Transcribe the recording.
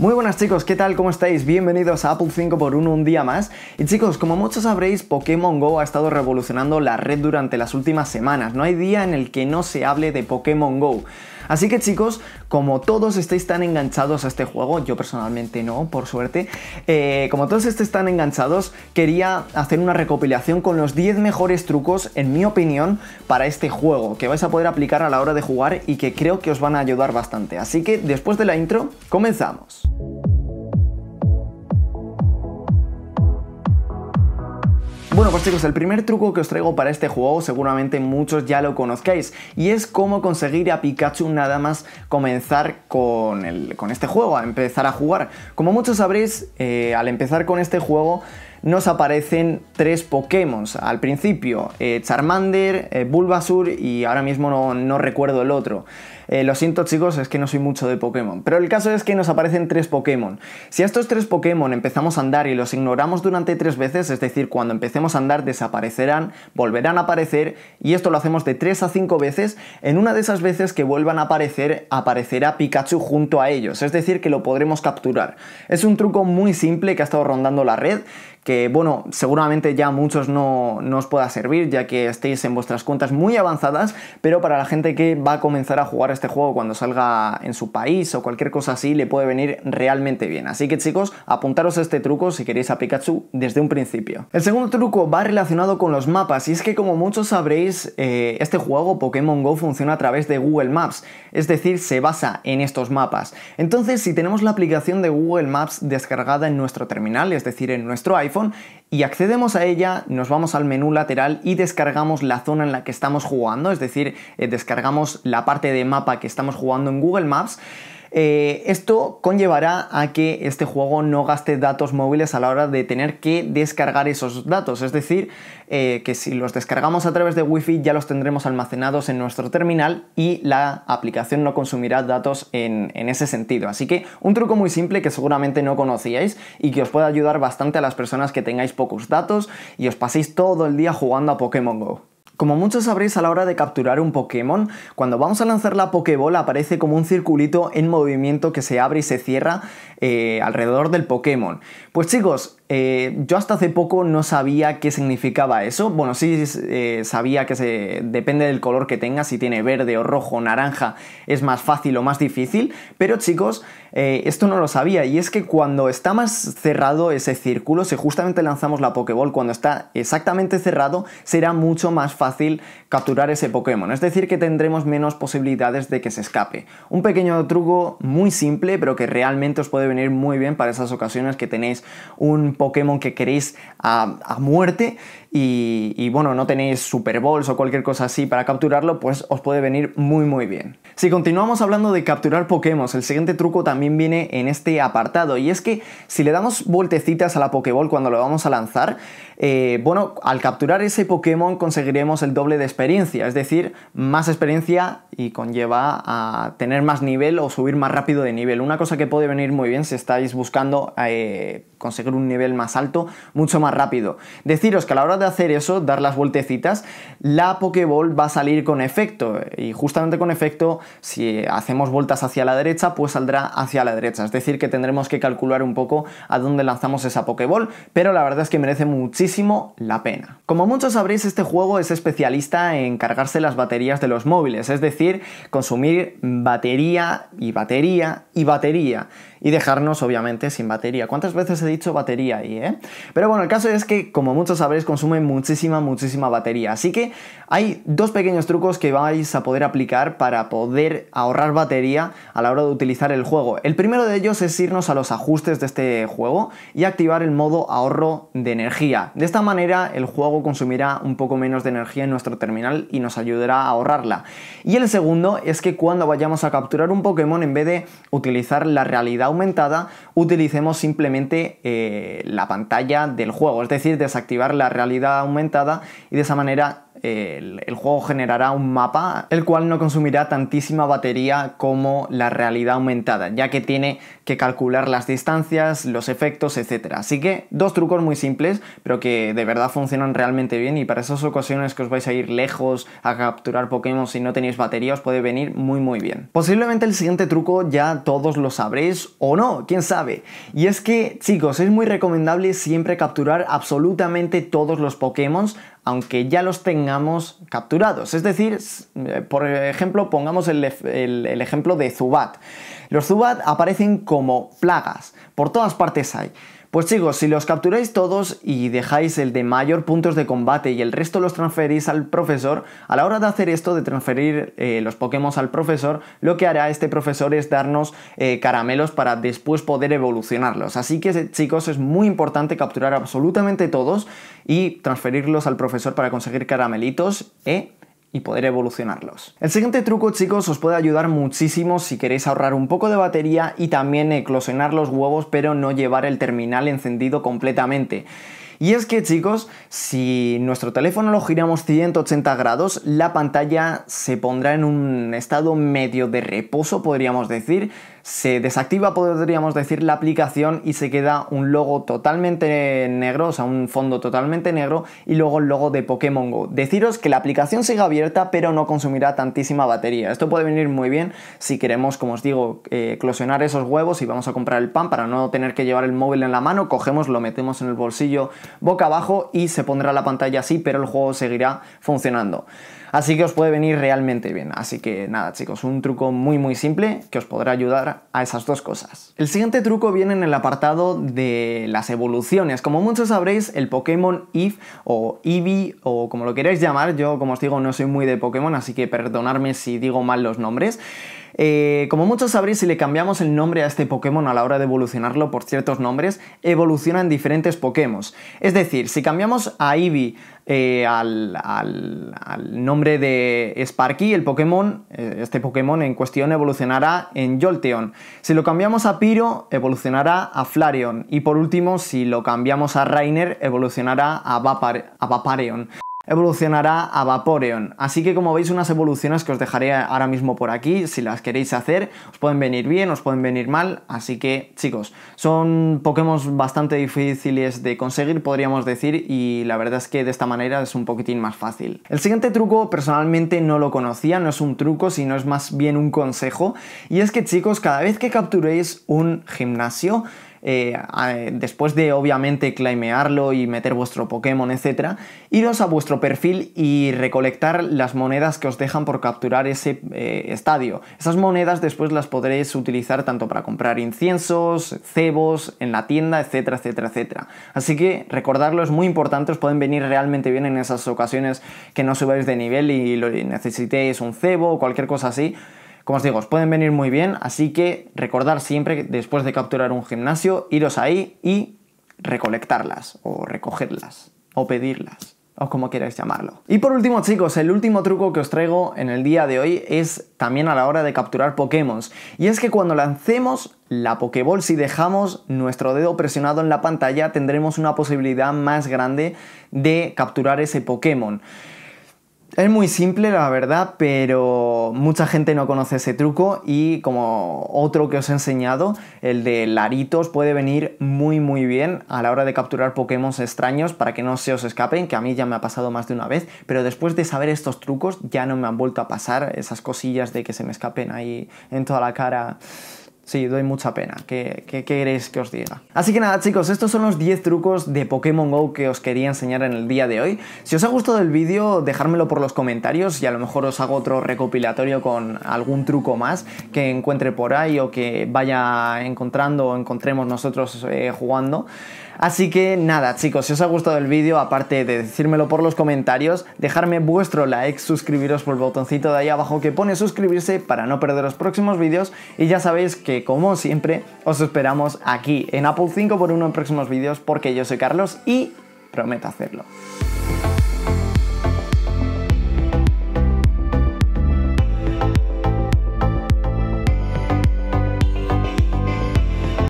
Muy buenas chicos, ¿qué tal? ¿Cómo estáis? Bienvenidos a Apple 5 por 1 un día más. Y chicos, como muchos sabréis, Pokémon GO ha estado revolucionando la red durante las últimas semanas. No hay día en el que no se hable de Pokémon GO. Así que chicos, como todos estáis tan enganchados a este juego, yo personalmente no, por suerte, eh, como todos estáis tan enganchados, quería hacer una recopilación con los 10 mejores trucos, en mi opinión, para este juego, que vais a poder aplicar a la hora de jugar y que creo que os van a ayudar bastante. Así que después de la intro, comenzamos. Bueno pues chicos, el primer truco que os traigo para este juego seguramente muchos ya lo conozcáis y es cómo conseguir a Pikachu nada más comenzar con, este juego, a empezar a jugar. Como muchos sabréis, eh, al empezar con este juego nos aparecen tres Pokémon al principio, eh, Charmander, eh, Bulbasur y ahora mismo no recuerdo el otro. Eh, lo siento chicos, es que no soy mucho de Pokémon. Pero el caso es que nos aparecen tres Pokémon. Si a estos tres Pokémon empezamos a andar y los ignoramos durante tres veces, es decir, cuando empecemos a andar desaparecerán, volverán a aparecer, y esto lo hacemos de tres a cinco veces, en una de esas veces que vuelvan a aparecer, aparecerá Pikachu junto a ellos, es decir, que lo podremos capturar. Es un truco muy simple que ha estado rondando la red, que bueno, seguramente ya muchos no, no, os pueda servir, ya que estéis en vuestras cuentas muy avanzadas, pero para la gente que va a comenzar a jugar este juego cuando salga en su país o cualquier cosa así le puede venir realmente bien. Así que chicos, apuntaros a este truco si queréis a Pikachu desde un principio. El segundo truco va relacionado con los mapas y es que como muchos sabréis, eh, este juego Pokémon Go funciona a través de Google Maps, es decir, se basa en estos mapas. Entonces, si tenemos la aplicación de Google Maps descargada en nuestro terminal, es decir, en nuestro iPhone, y accedemos a ella, nos vamos al menú lateral y descargamos la zona en la que estamos jugando, es decir, eh, descargamos la parte de mapa que estamos jugando en Google Maps. Eh, esto conllevará a que este juego no gaste datos móviles a la hora de tener que descargar esos datos, es decir, eh, que si los descargamos a través de Wi-Fi ya los tendremos almacenados en nuestro terminal y la aplicación no consumirá datos en ese sentido. Así que un truco muy simple que seguramente no conocíais y que os puede ayudar bastante a las personas que tengáis pocos datos y os paséis todo el día jugando a Pokémon Go. Como muchos sabréis a la hora de capturar un Pokémon, cuando vamos a lanzar la Pokébola aparece como un circulito en movimiento que se abre y se cierra eh, alrededor del Pokémon. Pues chicos, eh, yo hasta hace poco no sabía qué significaba eso. Bueno, sí eh, sabía que se, depende del color que tenga, si tiene verde o rojo o naranja es más fácil o más difícil. Pero chicos, eh, esto no lo sabía. Y es que cuando está más cerrado ese círculo, si justamente lanzamos la Pokéball, cuando está exactamente cerrado, será mucho más fácil capturar ese Pokémon. Es decir, que tendremos menos posibilidades de que se escape. Un pequeño truco muy simple, pero que realmente os puede venir muy bien para esas ocasiones que tenéis un Pokémon que queréis a, muerte y, bueno, no tenéis Super Bowls o cualquier cosa así para capturarlo, pues os puede venir muy muy bien. Si continuamos hablando de capturar Pokémon, el siguiente truco también viene en este apartado y es que si le damos vueltecitas a la Pokéball cuando lo vamos a lanzar, eh, bueno, al capturar ese Pokémon conseguiremos el doble de experiencia, es decir, más experiencia y conlleva a tener más nivel o subir más rápido de nivel. Una cosa que puede venir muy bien si estáis buscando eh, conseguir un nivel más alto, mucho más rápido. Deciros que a la hora de hacer eso, dar las vueltecitas, la Pokéball va a salir con efecto. Y justamente con efecto, si hacemos vueltas hacia la derecha, pues saldrá hacia la derecha. Es decir, que tendremos que calcular un poco a dónde lanzamos esa Pokéball, pero la verdad es que merece muchísimo la pena. Como muchos sabréis, este juego es especialista en cargarse las baterías de los móviles, es decir, consumir batería y batería y batería y dejarnos obviamente sin batería. ¿Cuántas veces he dicho batería ahí, eh? Pero bueno, el caso es que como muchos sabréis consume muchísima, muchísima batería. Así que hay dos pequeños trucos que vais a poder aplicar para poder ahorrar batería a la hora de utilizar el juego. El primero de ellos es irnos a los ajustes de este juego y activar el modo ahorro de energía. De esta manera el juego consumirá un poco menos de energía en nuestro terminal y nos ayudará a ahorrarla. Y el segundo es que cuando vayamos a capturar un Pokémon en vez de utilizar la realidad aumentada, utilicemos simplemente eh, la pantalla del juego, es decir, desactivar la realidad aumentada y de esa manera el, juego generará un mapa el cual no consumirá tantísima batería como la realidad aumentada, ya que tiene que calcular las distancias, los efectos, etc. Así que dos trucos muy simples, pero que de verdad funcionan realmente bien y para esas ocasiones que os vais a ir lejos a capturar Pokémon si no tenéis batería os puede venir muy muy bien. Posiblemente el siguiente truco ya todos lo sabréis o no, quién sabe. Y es que chicos, es muy recomendable siempre capturar absolutamente todos los Pokémon aunque ya los tengamos capturados. Es decir, eh, por ejemplo, pongamos el, ejemplo de Zubat. Los Zubat aparecen como plagas, por todas partes hay. Pues chicos, si los capturáis todos y dejáis el de mayor puntos de combate y el resto los transferís al profesor, a la hora de hacer esto, de transferir eh, los Pokémon al profesor, lo que hará este profesor es darnos eh, caramelos para después poder evolucionarlos. Así que chicos, es muy importante capturar absolutamente todos y transferirlos al profesor para conseguir caramelitos e y poder evolucionarlos. El siguiente truco, chicos, os puede ayudar muchísimo si queréis ahorrar un poco de batería y también eclosionar los huevos, pero no llevar el terminal encendido completamente. Y es que chicos, si nuestro teléfono lo giramos 180 grados, la pantalla se pondrá en un estado medio de reposo, podríamos decir, se desactiva, podríamos decir, la aplicación y se queda un logo totalmente negro, o sea, un fondo totalmente negro y luego el logo de Pokémon Go. Deciros que la aplicación sigue abierta, pero no consumirá tantísima batería. Esto puede venir muy bien si queremos, como os digo, eh, eclosionar esos huevos y vamos a comprar el pan para no tener que llevar el móvil en la mano. Cogemos, lo metemos en el bolsillo boca abajo y se pondrá la pantalla así, pero el juego seguirá funcionando. Así que os puede venir realmente bien. Así que nada chicos, un truco muy muy simple que os podrá ayudar a esas dos cosas. El siguiente truco viene en el apartado de las evoluciones. Como muchos sabréis, el Pokémon Eve o Eevee o como lo queráis llamar, yo como os digo no soy muy de Pokémon, así que perdonadme si digo mal los nombres. Eh, como muchos sabréis, si le cambiamos el nombre a este Pokémon a la hora de evolucionarlo por ciertos nombres, evolucionan diferentes Pokémon. Es decir, si cambiamos a Eevee eh, al, nombre de Sparky, el Pokémon, eh, este Pokémon en cuestión evolucionará en Jolteon. Si lo cambiamos a Pyro, evolucionará a Flareon. Y por último, si lo cambiamos a Rainer, evolucionará a, a Vapareon evolucionará a Vaporeon. Así que como veis unas evoluciones que os dejaré ahora mismo por aquí, si las queréis hacer, os pueden venir bien, os pueden venir mal, así que chicos, son Pokémon bastante difíciles de conseguir, podríamos decir, y la verdad es que de esta manera es un poquitín más fácil. El siguiente truco personalmente no lo conocía, no es un truco, sino es más bien un consejo, y es que chicos, cada vez que capturéis un gimnasio, eh, después de obviamente claimearlo y meter vuestro Pokémon, etcétera, iros a vuestro perfil y recolectar las monedas que os dejan por capturar ese eh, estadio. Esas monedas después las podréis utilizar tanto para comprar inciensos, cebos, en la tienda, etcétera, etcétera, etcétera. Así que recordarlo es muy importante, os pueden venir realmente bien en esas ocasiones que no subáis de nivel y, y necesitéis un cebo o cualquier cosa así. Como os digo, os pueden venir muy bien, así que recordar siempre que después de capturar un gimnasio, iros ahí y recolectarlas o recogerlas o pedirlas o como queráis llamarlo. Y por último chicos, el último truco que os traigo en el día de hoy es también a la hora de capturar Pokémon. Y es que cuando lancemos la Pokéball, si dejamos nuestro dedo presionado en la pantalla, tendremos una posibilidad más grande de capturar ese Pokémon. Es muy simple, la verdad, pero mucha gente no conoce ese truco y como otro que os he enseñado, el de laritos puede venir muy muy bien a la hora de capturar Pokémon extraños para que no se os escapen, que a mí ya me ha pasado más de una vez, pero después de saber estos trucos ya no me han vuelto a pasar esas cosillas de que se me escapen ahí en toda la cara Sí, doy mucha pena. ¿Qué, queréis que os diga? Así que nada, chicos, estos son los 10 trucos de Pokémon GO que os quería enseñar en el día de hoy. Si os ha gustado el vídeo, dejármelo por los comentarios y a lo mejor os hago otro recopilatorio con algún truco más que encuentre por ahí o que vaya encontrando o encontremos nosotros eh, jugando. Así que nada chicos, si os ha gustado el vídeo, aparte de decírmelo por los comentarios, dejarme vuestro like, suscribiros por el botoncito de ahí abajo que pone suscribirse para no perder los próximos vídeos y ya sabéis que como siempre os esperamos aquí en Apple 5 por uno en próximos vídeos porque yo soy Carlos y prometo hacerlo.